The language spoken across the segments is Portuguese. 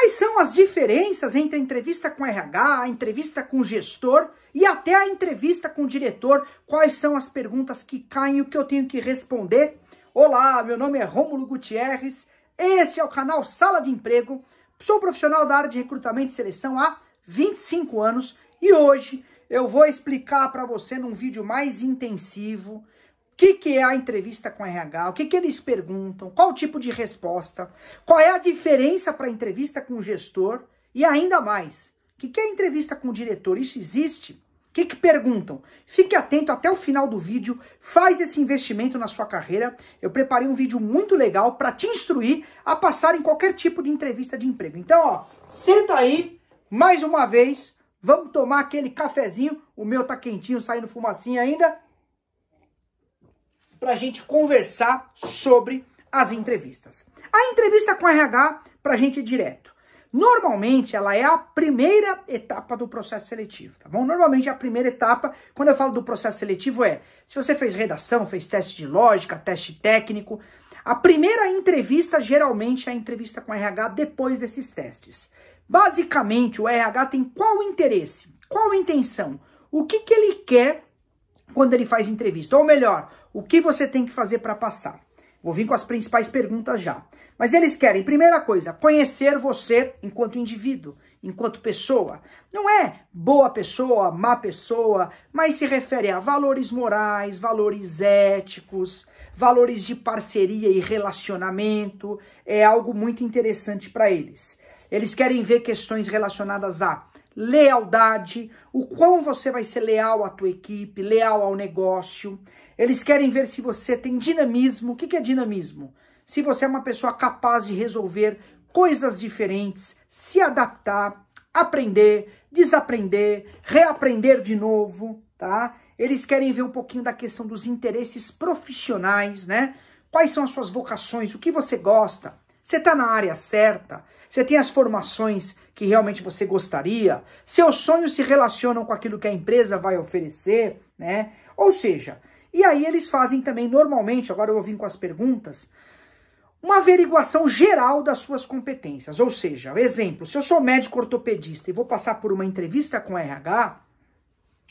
Quais são as diferenças entre a entrevista com RH, a entrevista com gestor e até a entrevista com diretor? Quais são as perguntas que caem e o que eu tenho que responder? Olá, meu nome é Rômulo Gutierrez. Este é o canal Sala de Emprego. Sou profissional da área de recrutamento e seleção há 25 anos e hoje eu vou explicar para você num vídeo mais intensivo que, que é a entrevista com RH, o que, que eles perguntam, qual o tipo de resposta, qual é a diferença para a entrevista com o gestor e ainda mais, o que, que é a entrevista com o diretor, isso existe? O que, que perguntam? Fique atento até o final do vídeo, faz esse investimento na sua carreira. Eu preparei um vídeo muito legal para te instruir a passar em qualquer tipo de entrevista de emprego. Então, ó, senta aí, mais uma vez, vamos tomar aquele cafezinho. O meu tá quentinho, saindo fumacinha ainda para a gente conversar sobre as entrevistas. A entrevista com o RH, para a gente ir direto. Normalmente ela é a primeira etapa do processo seletivo, tá bom? Normalmente a primeira etapa, quando eu falo do processo seletivo, é se você fez redação, fez teste de lógica, teste técnico. A primeira entrevista geralmente é a entrevista com o RH depois desses testes. Basicamente, o RH tem qual interesse, qual intenção, o que, que ele quer quando ele faz entrevista, ou melhor, o que você tem que fazer para passar? Vou vir com as principais perguntas já. Mas eles querem, primeira coisa, conhecer você enquanto indivíduo, enquanto pessoa. Não é boa pessoa, má pessoa, mas se refere a valores morais, valores éticos, valores de parceria e relacionamento. É algo muito interessante para eles. Eles querem ver questões relacionadas a lealdade, o quão você vai ser leal à tua equipe, leal ao negócio. Eles querem ver se você tem dinamismo. O que é dinamismo? Se você é uma pessoa capaz de resolver coisas diferentes, se adaptar, aprender, desaprender, reaprender de novo, tá? Eles querem ver um pouquinho da questão dos interesses profissionais, né? Quais são as suas vocações, o que você gosta? Você está na área certa? Você tem as formações que realmente você gostaria? Seus sonhos se relacionam com aquilo que a empresa vai oferecer, né? Ou seja, e aí eles fazem também, normalmente, agora eu vou vir com as perguntas, uma averiguação geral das suas competências. Ou seja, exemplo, se eu sou médico ortopedista e vou passar por uma entrevista com o RH,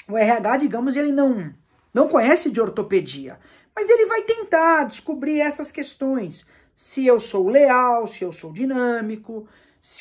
o RH, digamos, ele não, não conhece de ortopedia, mas ele vai tentar descobrir essas questões. Se eu sou leal, se eu sou dinâmico,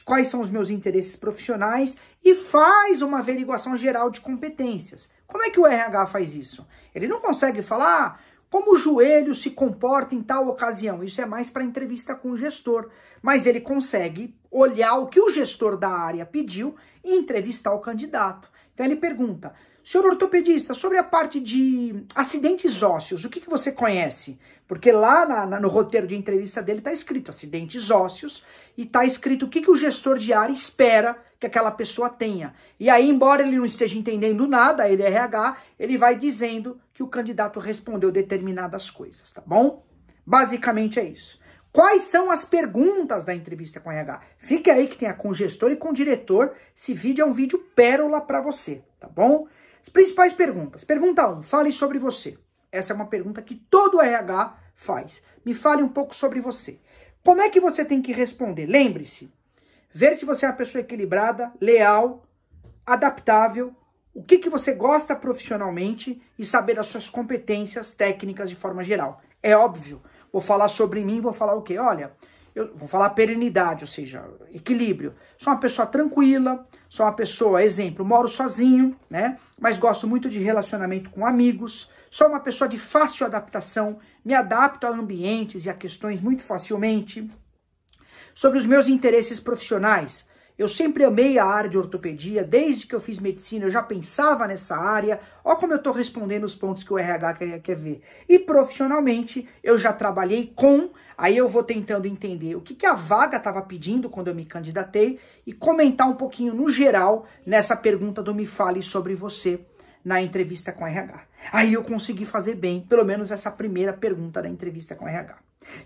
quais são os meus interesses profissionais e faz uma averiguação geral de competências. Como é que o RH faz isso? Ele não consegue falar como o joelho se comporta em tal ocasião. Isso é mais para entrevista com o gestor, mas ele consegue olhar o que o gestor da área pediu e entrevistar o candidato. Então ele pergunta: Senhor ortopedista, sobre a parte de acidentes ósseos, o que, que você conhece? Porque lá na, na, no roteiro de entrevista dele está escrito acidentes ósseos e está escrito o que, que o gestor de área espera que aquela pessoa tenha. E aí, embora ele não esteja entendendo nada, ele é RH, ele vai dizendo que o candidato respondeu determinadas coisas, tá bom? Basicamente é isso. Quais são as perguntas da entrevista com RH? Fique aí que tem a com gestor e com diretor. Esse vídeo é um vídeo pérola para você, tá bom? As principais perguntas. Pergunta 1, um, fale sobre você. Essa é uma pergunta que todo RH faz. Me fale um pouco sobre você. Como é que você tem que responder? Lembre-se, ver se você é uma pessoa equilibrada, leal, adaptável, o que, que você gosta profissionalmente e saber as suas competências técnicas de forma geral. É óbvio, vou falar sobre mim, vou falar o quê? Olha, eu vou falar perenidade, ou seja, equilíbrio. Sou uma pessoa tranquila, sou uma pessoa, exemplo, moro sozinho, né? Mas gosto muito de relacionamento com amigos, Sou uma pessoa de fácil adaptação, me adapto a ambientes e a questões muito facilmente. Sobre os meus interesses profissionais, eu sempre amei a área de ortopedia, desde que eu fiz medicina eu já pensava nessa área. Olha como eu estou respondendo os pontos que o RH quer, quer, ver. E profissionalmente eu já trabalhei com, aí eu vou tentando entender o que, que a vaga estava pedindo quando eu me candidatei e comentar um pouquinho no geral nessa pergunta do Me Fale sobre você na entrevista com o RH. Aí eu consegui fazer bem, pelo menos essa primeira pergunta da entrevista com o RH.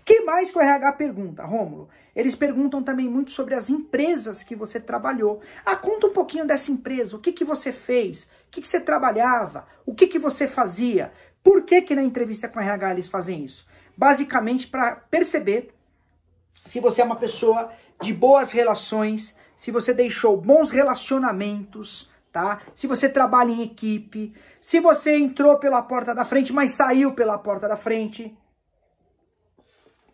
Que mais que o RH pergunta, Rômulo? Eles perguntam também muito sobre as empresas que você trabalhou. Ah, conta um pouquinho dessa empresa, o que, que você fez, o que, que você trabalhava, o que, que você fazia. Por que, que na entrevista com o RH eles fazem isso? Basicamente para perceber se você é uma pessoa de boas relações, se você deixou bons relacionamentos, tá? Se você trabalha em equipe, se você entrou pela porta da frente, mas saiu pela porta da frente.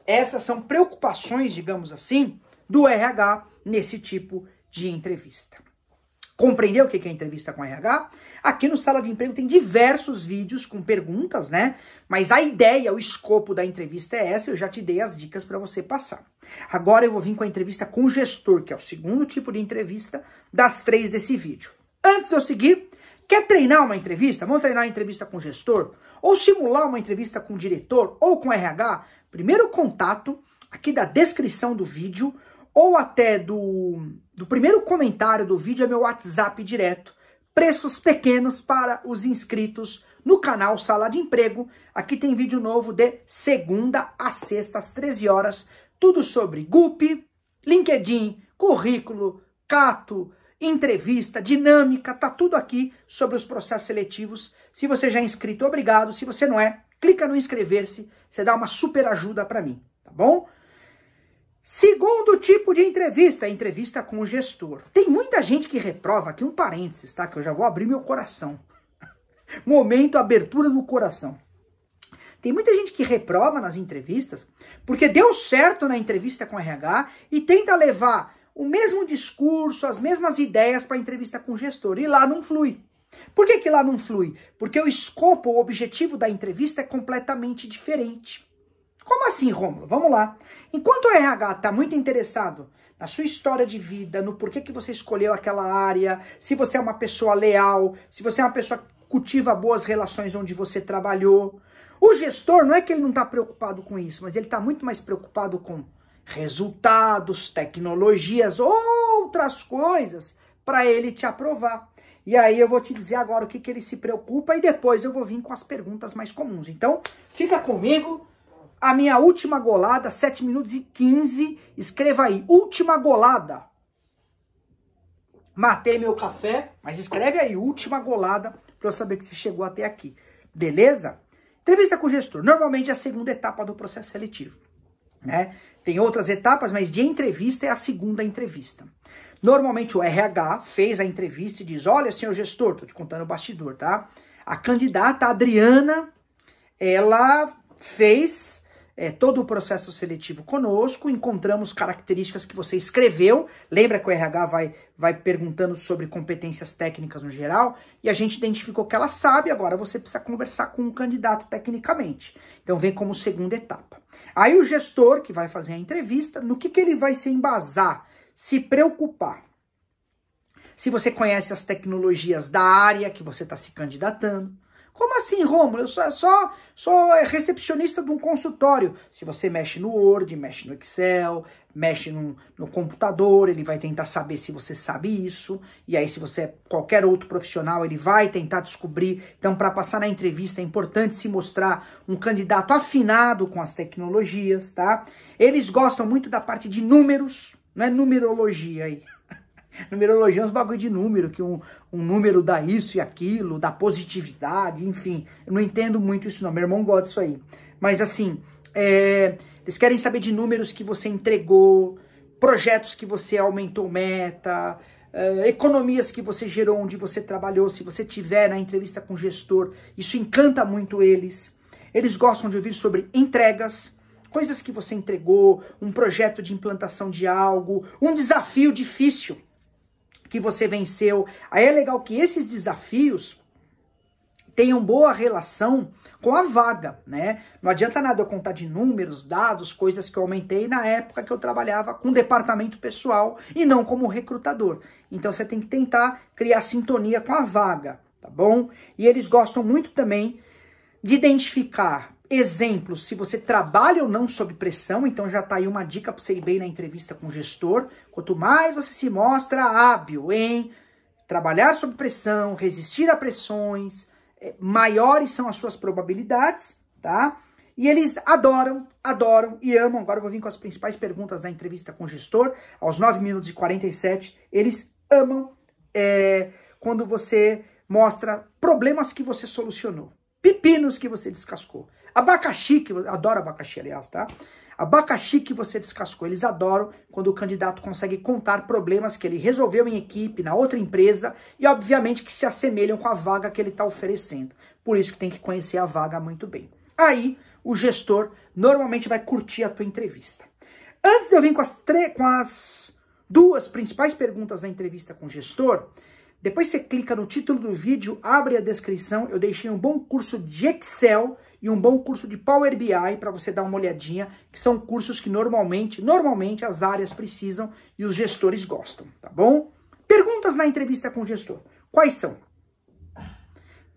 Essas são preocupações, digamos assim, do RH nesse tipo de entrevista. Compreendeu o que é entrevista com RH? Aqui no Sala de Emprego tem diversos vídeos com perguntas, né? Mas a ideia, o escopo da entrevista é essa, eu já te dei as dicas para você passar. Agora eu vou vir com a entrevista com o gestor, que é o segundo tipo de entrevista das três desse vídeo. Antes de eu seguir, quer treinar uma entrevista? Vamos treinar uma entrevista com gestor? Ou simular uma entrevista com diretor ou com RH? Primeiro contato, aqui da descrição do vídeo, ou até do, do primeiro comentário do vídeo é meu WhatsApp direto. Preços pequenos para os inscritos no canal Sala de Emprego. Aqui tem vídeo novo de segunda a sexta, às 13 horas. Tudo sobre GUP, LinkedIn, currículo, Cato, entrevista, dinâmica, tá tudo aqui sobre os processos seletivos. Se você já é inscrito, obrigado. Se você não é, clica no inscrever-se, você dá uma super ajuda para mim, tá bom? Segundo tipo de entrevista, entrevista com o gestor. Tem muita gente que reprova, aqui um parênteses, tá? Que eu já vou abrir meu coração. Momento abertura do coração. Tem muita gente que reprova nas entrevistas porque deu certo na entrevista com o RH e tenta levar o mesmo discurso, as mesmas ideias para entrevista com o gestor. E lá não flui. Por que, que lá não flui? Porque o escopo, o objetivo da entrevista é completamente diferente. Como assim, Rômulo? Vamos lá. Enquanto o RH está muito interessado na sua história de vida, no porquê que você escolheu aquela área, se você é uma pessoa leal, se você é uma pessoa que cultiva boas relações onde você trabalhou. O gestor não é que ele não está preocupado com isso, mas ele está muito mais preocupado com resultados, tecnologias, outras coisas para ele te aprovar. E aí eu vou te dizer agora o que, que ele se preocupa e depois eu vou vir com as perguntas mais comuns. Então, fica comigo. A minha última golada, 7 minutos e 15. Escreva aí, última golada. Matei meu café, mas escreve aí, última golada, para eu saber que você chegou até aqui. Beleza? Entrevista com o gestor. Normalmente é a segunda etapa do processo seletivo. Né? Tem outras etapas, mas de entrevista é a segunda entrevista. Normalmente o RH fez a entrevista e diz: Olha, senhor gestor, tô te contando o bastidor, tá? A candidata Adriana, ela fez é, todo o processo seletivo conosco, encontramos características que você escreveu. Lembra que o RH vai, vai perguntando sobre competências técnicas no geral, e a gente identificou que ela sabe, agora você precisa conversar com o um candidato tecnicamente. Então vem como segunda etapa. Aí o gestor que vai fazer a entrevista, no que, que ele vai se embasar, se preocupar? Se você conhece as tecnologias da área que você está se candidatando, como assim, Rômulo? Eu só, só sou recepcionista de um consultório. Se você mexe no Word, mexe no Excel, mexe no, no computador, ele vai tentar saber se você sabe isso. E aí, se você é qualquer outro profissional, ele vai tentar descobrir. Então, para passar na entrevista, é importante se mostrar um candidato afinado com as tecnologias, tá? Eles gostam muito da parte de números, não é numerologia aí. Numerologia é uns bagulho de número que um, um número dá isso e aquilo, da positividade, enfim. Eu não entendo muito isso não, meu irmão gosta disso aí. Mas assim, é, eles querem saber de números que você entregou, projetos que você aumentou meta, é, economias que você gerou, onde você trabalhou, se você tiver na entrevista com o gestor, isso encanta muito eles. Eles gostam de ouvir sobre entregas, coisas que você entregou, um projeto de implantação de algo, um desafio difícil que você venceu. Aí é legal que esses desafios tenham boa relação com a vaga, né? Não adianta nada eu contar de números, dados, coisas que eu aumentei na época que eu trabalhava com departamento pessoal e não como recrutador. Então você tem que tentar criar sintonia com a vaga, tá bom? E eles gostam muito também de identificar Exemplos, se você trabalha ou não sob pressão, então já está aí uma dica para você ir bem na entrevista com o gestor. Quanto mais você se mostra hábil em trabalhar sob pressão, resistir a pressões, é, maiores são as suas probabilidades, tá? E eles adoram, adoram e amam. Agora eu vou vir com as principais perguntas da entrevista com o gestor, aos 9 minutos e 47. Eles amam é, quando você mostra problemas que você solucionou, pepinos que você descascou. Abacaxi, que adoro abacaxi, aliás, tá? Abacaxi que você descascou. Eles adoram quando o candidato consegue contar problemas que ele resolveu em equipe, na outra empresa, e obviamente que se assemelham com a vaga que ele está oferecendo. Por isso que tem que conhecer a vaga muito bem. Aí, o gestor normalmente vai curtir a tua entrevista. Antes de eu vir com as, com as duas principais perguntas da entrevista com o gestor, depois você clica no título do vídeo, abre a descrição, eu deixei um bom curso de Excel e um bom curso de Power BI para você dar uma olhadinha, que são cursos que normalmente, normalmente as áreas precisam e os gestores gostam, tá bom? Perguntas na entrevista com o gestor. Quais são?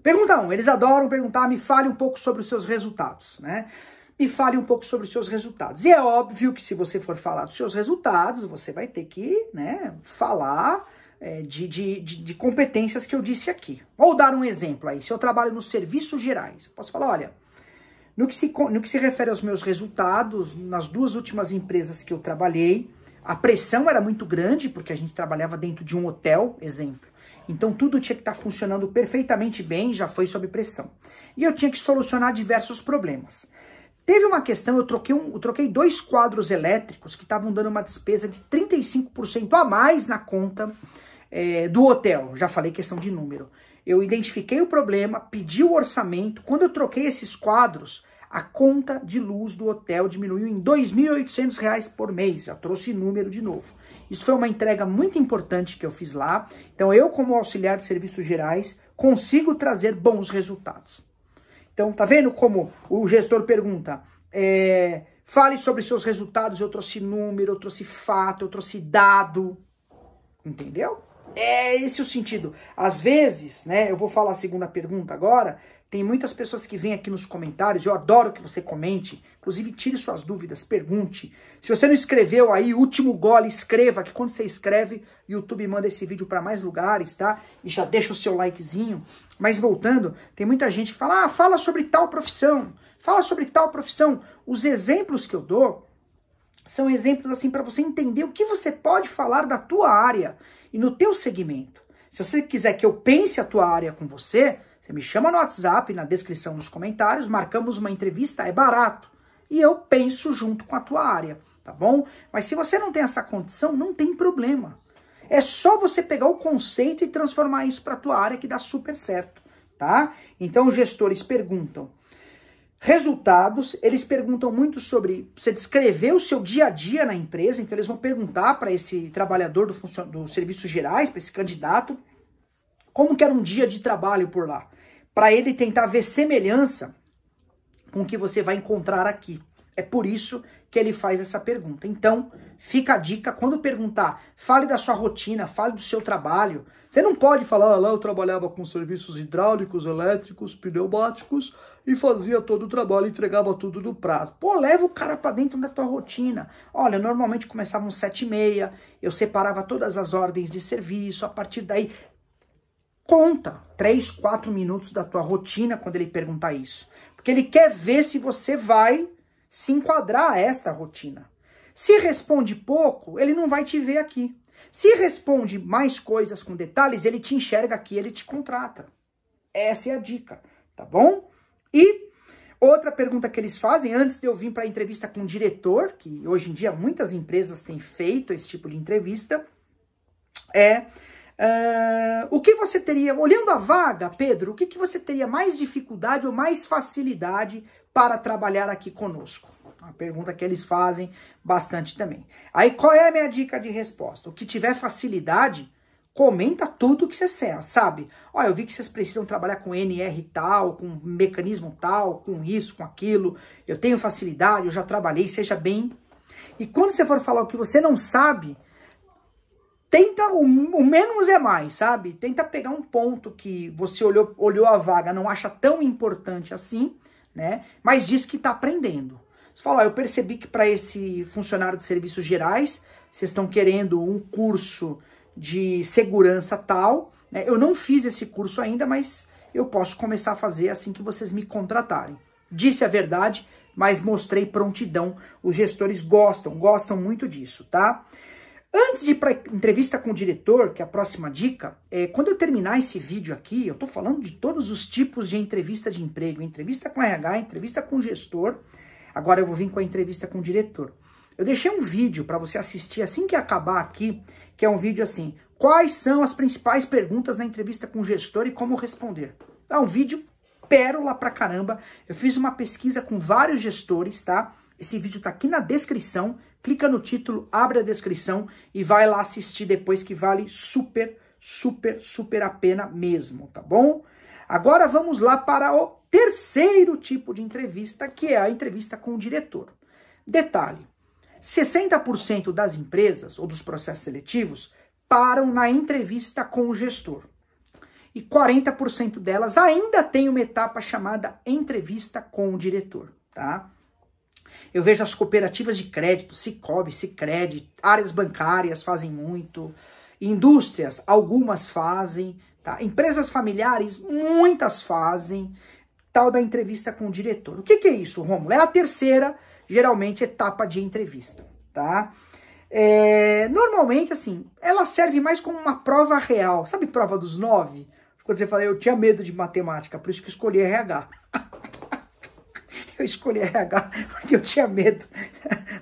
Pergunta 1. Um, eles adoram perguntar, me fale um pouco sobre os seus resultados, né? Me fale um pouco sobre os seus resultados. E é óbvio que se você for falar dos seus resultados, você vai ter que, né, falar é, de, de, de, competências que eu disse aqui. Vou dar um exemplo aí. Se eu trabalho nos serviços gerais, posso falar, olha, no que, se, no que se refere aos meus resultados, nas duas últimas empresas que eu trabalhei, a pressão era muito grande, porque a gente trabalhava dentro de um hotel, exemplo. Então tudo tinha que estar tá funcionando perfeitamente bem, já foi sob pressão. E eu tinha que solucionar diversos problemas. Teve uma questão, eu troquei, um, eu troquei dois quadros elétricos que estavam dando uma despesa de 35% a mais na conta é, do hotel. Já falei questão de número. Eu identifiquei o problema, pedi o orçamento. Quando eu troquei esses quadros, a conta de luz do hotel diminuiu em R$ 2.800 por mês. Já trouxe número de novo. Isso foi uma entrega muito importante que eu fiz lá. Então, eu, como auxiliar de serviços gerais, consigo trazer bons resultados. Então, tá vendo como o gestor pergunta? É, fale sobre seus resultados. Eu trouxe número, eu trouxe fato, eu trouxe dado. Entendeu? É esse o sentido. Às vezes, né? Eu vou falar a segunda pergunta agora. Tem muitas pessoas que vêm aqui nos comentários, eu adoro que você comente, inclusive tire suas dúvidas, pergunte. Se você não escreveu aí, último gole, escreva, que quando você escreve, o YouTube manda esse vídeo para mais lugares, tá? E já deixa o seu likezinho. Mas voltando, tem muita gente que fala, ah, fala sobre tal profissão, fala sobre tal profissão. Os exemplos que eu dou são exemplos assim para você entender o que você pode falar da tua área e no teu segmento. Se você quiser que eu pense a tua área com você, você me chama no WhatsApp, na descrição, nos comentários, marcamos uma entrevista, é barato. E eu penso junto com a tua área, tá bom? Mas se você não tem essa condição, não tem problema. É só você pegar o conceito e transformar isso para a tua área que dá super certo, tá? Então, os gestores perguntam resultados, eles perguntam muito sobre você descrever o seu dia a dia na empresa, então eles vão perguntar para esse trabalhador do, do serviços gerais, para esse candidato, como que era um dia de trabalho por lá? Para ele tentar ver semelhança com o que você vai encontrar aqui. É por isso que ele faz essa pergunta. Então, fica a dica, quando perguntar, fale da sua rotina, fale do seu trabalho. Você não pode falar, ah, lá eu trabalhava com serviços hidráulicos, elétricos, pneumáticos e fazia todo o trabalho, entregava tudo no prazo. Pô, leva o cara para dentro da tua rotina. Olha, normalmente começava às sete e meia, eu separava todas as ordens de serviço, a partir daí Conta 3, 4 minutos da tua rotina quando ele perguntar isso. Porque ele quer ver se você vai se enquadrar a esta rotina. Se responde pouco, ele não vai te ver aqui. Se responde mais coisas com detalhes, ele te enxerga aqui, ele te contrata. Essa é a dica, tá bom? E outra pergunta que eles fazem, antes de eu vir para a entrevista com o diretor, que hoje em dia muitas empresas têm feito esse tipo de entrevista, é Uh, o que você teria, olhando a vaga, Pedro, o que, que você teria mais dificuldade ou mais facilidade para trabalhar aqui conosco? É uma pergunta que eles fazem bastante também. Aí qual é a minha dica de resposta? O que tiver facilidade, comenta tudo que você sabe. Olha, eu vi que vocês precisam trabalhar com NR tal, com mecanismo tal, com isso, com aquilo. Eu tenho facilidade, eu já trabalhei, seja bem. E quando você for falar o que você não sabe, tenta o, o, menos é mais, sabe? Tenta pegar um ponto que você olhou, olhou a vaga, não acha tão importante assim, né? Mas diz que está aprendendo. Você fala, eu percebi que para esse funcionário de serviços gerais, vocês estão querendo um curso de segurança tal, né? Eu não fiz esse curso ainda, mas eu posso começar a fazer assim que vocês me contratarem. Disse a verdade, mas mostrei prontidão. Os gestores gostam, gostam muito disso, tá? Antes de ir para entrevista com o diretor, que é a próxima dica, é, quando eu terminar esse vídeo aqui, eu estou falando de todos os tipos de entrevista de emprego, entrevista com RH, entrevista com gestor, agora eu vou vir com a entrevista com o diretor. Eu deixei um vídeo para você assistir assim que acabar aqui, que é um vídeo assim, quais são as principais perguntas na entrevista com o gestor e como responder. É um vídeo pérola pra caramba, eu fiz uma pesquisa com vários gestores, tá? Esse vídeo está aqui na descrição. Clica no título, abre a descrição e vai lá assistir depois que vale super, super, super a pena mesmo, tá bom? Agora vamos lá para o terceiro tipo de entrevista, que é a entrevista com o diretor. Detalhe, 60% das empresas ou dos processos seletivos param na entrevista com o gestor. E 40% delas ainda tem uma etapa chamada entrevista com o diretor, tá? Eu vejo as cooperativas de crédito, Cicobi, Cicred, áreas bancárias fazem muito, indústrias, algumas fazem, tá? Empresas familiares, muitas fazem, tal da entrevista com o diretor. O que, que é isso, Romulo? É a terceira, geralmente, etapa de entrevista, tá? É, normalmente, assim, ela serve mais como uma prova real. Sabe prova dos nove? Quando você fala, eu tinha medo de matemática, por isso que escolhi RH eu escolhi RH porque eu tinha medo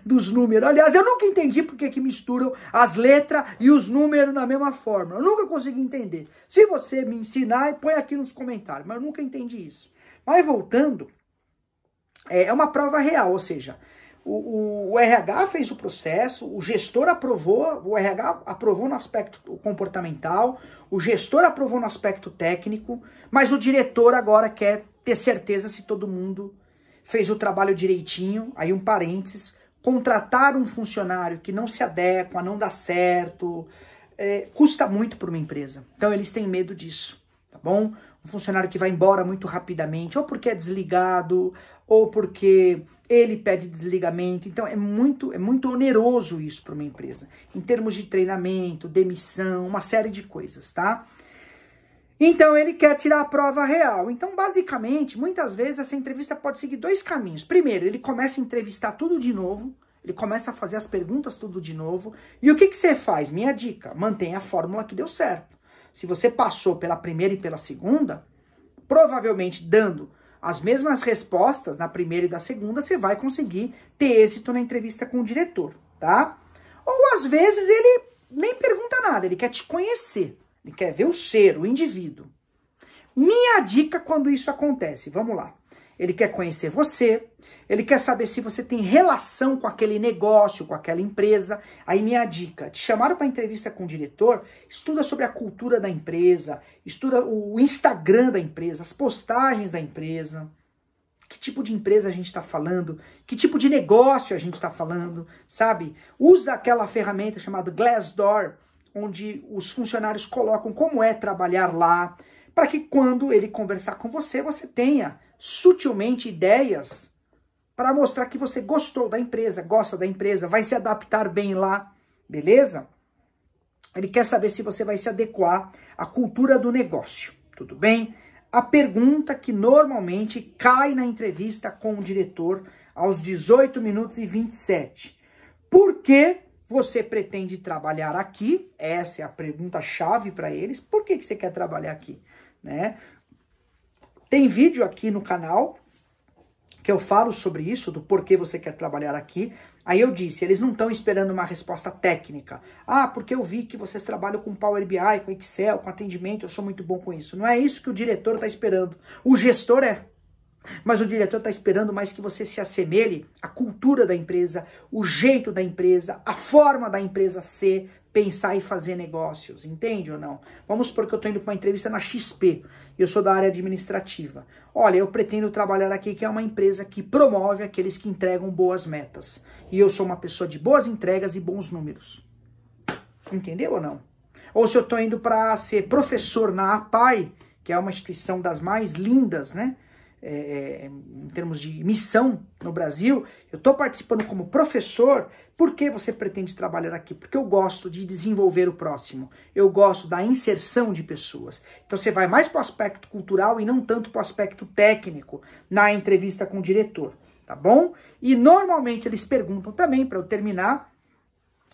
dos números. Aliás, eu nunca entendi porque que misturam as letras e os números na mesma forma. Eu nunca consegui entender. Se você me ensinar, põe aqui nos comentários, mas eu nunca entendi isso. Mas voltando, é, é uma prova real, ou seja, o, o, o, RH fez o processo, o gestor aprovou, o RH aprovou no aspecto comportamental, o gestor aprovou no aspecto técnico, mas o diretor agora quer ter certeza se todo mundo fez o trabalho direitinho, aí um parênteses, contratar um funcionário que não se adequa, não dá certo, é, custa muito para uma empresa. Então eles têm medo disso, tá bom? Um funcionário que vai embora muito rapidamente, ou porque é desligado, ou porque ele pede desligamento. Então é muito, é muito oneroso isso para uma empresa, em termos de treinamento, demissão, uma série de coisas, tá? Então ele quer tirar a prova real. Então, basicamente, muitas vezes essa entrevista pode seguir dois caminhos. Primeiro, ele começa a entrevistar tudo de novo, ele começa a fazer as perguntas tudo de novo. E o que, que você faz? Minha dica: mantenha a fórmula que deu certo. Se você passou pela primeira e pela segunda, provavelmente dando as mesmas respostas na primeira e da segunda, você vai conseguir ter êxito na entrevista com o diretor, tá? Ou às vezes ele nem pergunta nada, ele quer te conhecer. Ele quer ver o ser, o indivíduo. Minha dica quando isso acontece, vamos lá. Ele quer conhecer você, ele quer saber se você tem relação com aquele negócio, com aquela empresa. Aí minha dica, te chamaram para entrevista com o diretor, estuda sobre a cultura da empresa, estuda o Instagram da empresa, as postagens da empresa. Que tipo de empresa a gente está falando? Que tipo de negócio a gente está falando? Sabe? Usa aquela ferramenta chamada Glassdoor onde os funcionários colocam como é trabalhar lá, para que quando ele conversar com você, você tenha sutilmente ideias para mostrar que você gostou da empresa, gosta da empresa, vai se adaptar bem lá, beleza? Ele quer saber se você vai se adequar à cultura do negócio, tudo bem? A pergunta que normalmente cai na entrevista com o diretor aos 18 minutos e 27. Por que você pretende trabalhar aqui? Essa é a pergunta chave para eles. Por que, que você quer trabalhar aqui? Né? Tem vídeo aqui no canal que eu falo sobre isso, do porquê você quer trabalhar aqui. Aí eu disse, eles não estão esperando uma resposta técnica. Ah, porque eu vi que vocês trabalham com Power BI, com Excel, com atendimento, eu sou muito bom com isso. Não é isso que o diretor está esperando. O gestor é. Mas o diretor está esperando mais que você se assemelhe à cultura da empresa, o jeito da empresa, a forma da empresa ser, pensar e fazer negócios, entende ou não? Vamos supor que eu estou indo para uma entrevista na XP, eu sou da área administrativa. Olha, eu pretendo trabalhar aqui, que é uma empresa que promove aqueles que entregam boas metas. E eu sou uma pessoa de boas entregas e bons números. Entendeu ou não? Ou se eu estou indo para ser professor na APAI, que é uma instituição das mais lindas, né? É, é, em termos de missão no Brasil, eu estou participando como professor, por que você pretende trabalhar aqui? Porque eu gosto de desenvolver o próximo, eu gosto da inserção de pessoas. Então você vai mais para o aspecto cultural e não tanto para o aspecto técnico na entrevista com o diretor, tá bom? E normalmente eles perguntam também, para eu terminar,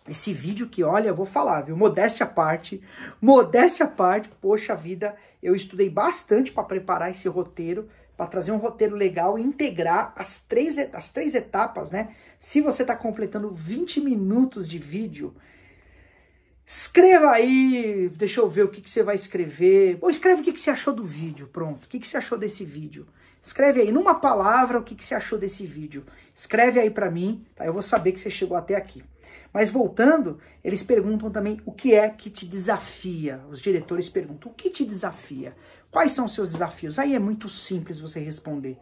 esse vídeo que, olha, eu vou falar, viu? Modéstia à parte, modéstia à parte, poxa vida, eu estudei bastante para preparar esse roteiro, para trazer um roteiro legal e integrar as três, as três etapas, né? Se você está completando 20 minutos de vídeo, escreva aí, deixa eu ver o que, que você vai escrever. Ou escreve o que, que você achou do vídeo, pronto. O que, que você achou desse vídeo? Escreve aí, numa palavra, o que, que você achou desse vídeo. Escreve aí para mim, tá? Eu vou saber que você chegou até aqui. Mas voltando, eles perguntam também o que é que te desafia. Os diretores perguntam, o que te desafia? Quais são os seus desafios? Aí é muito simples você responder.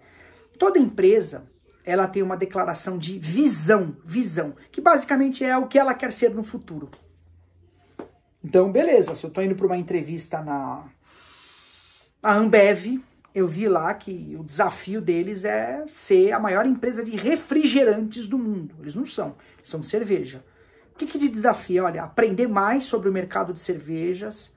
Toda empresa, ela tem uma declaração de visão, visão, que basicamente é o que ela quer ser no futuro. Então, beleza, se eu estou indo para uma entrevista na a Ambev, eu vi lá que o desafio deles é ser a maior empresa de refrigerantes do mundo. Eles não são, eles são cerveja. O que, que de desafio? Olha, aprender mais sobre o mercado de cervejas,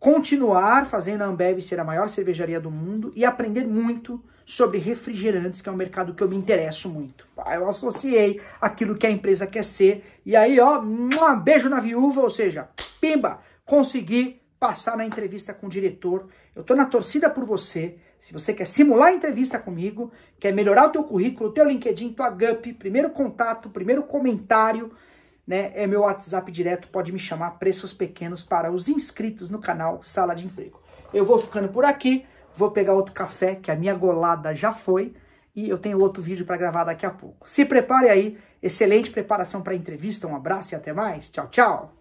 continuar fazendo a Ambev ser a maior cervejaria do mundo e aprender muito sobre refrigerantes, que é um mercado que eu me interesso muito. Eu associei aquilo que a empresa quer ser e aí, ó, um beijo na viúva, ou seja, pimba, consegui passar na entrevista com o diretor. Eu tô na torcida por você. Se você quer simular entrevista comigo, quer melhorar o teu currículo, teu LinkedIn, tua GUP, primeiro contato, primeiro comentário, né? É meu WhatsApp direto, pode me chamar, preços pequenos para os inscritos no canal Sala de Emprego. Eu vou ficando por aqui, vou pegar outro café, que a minha golada já foi, e eu tenho outro vídeo para gravar daqui a pouco. Se prepare aí, excelente preparação para a entrevista, um abraço e até mais. Tchau, tchau!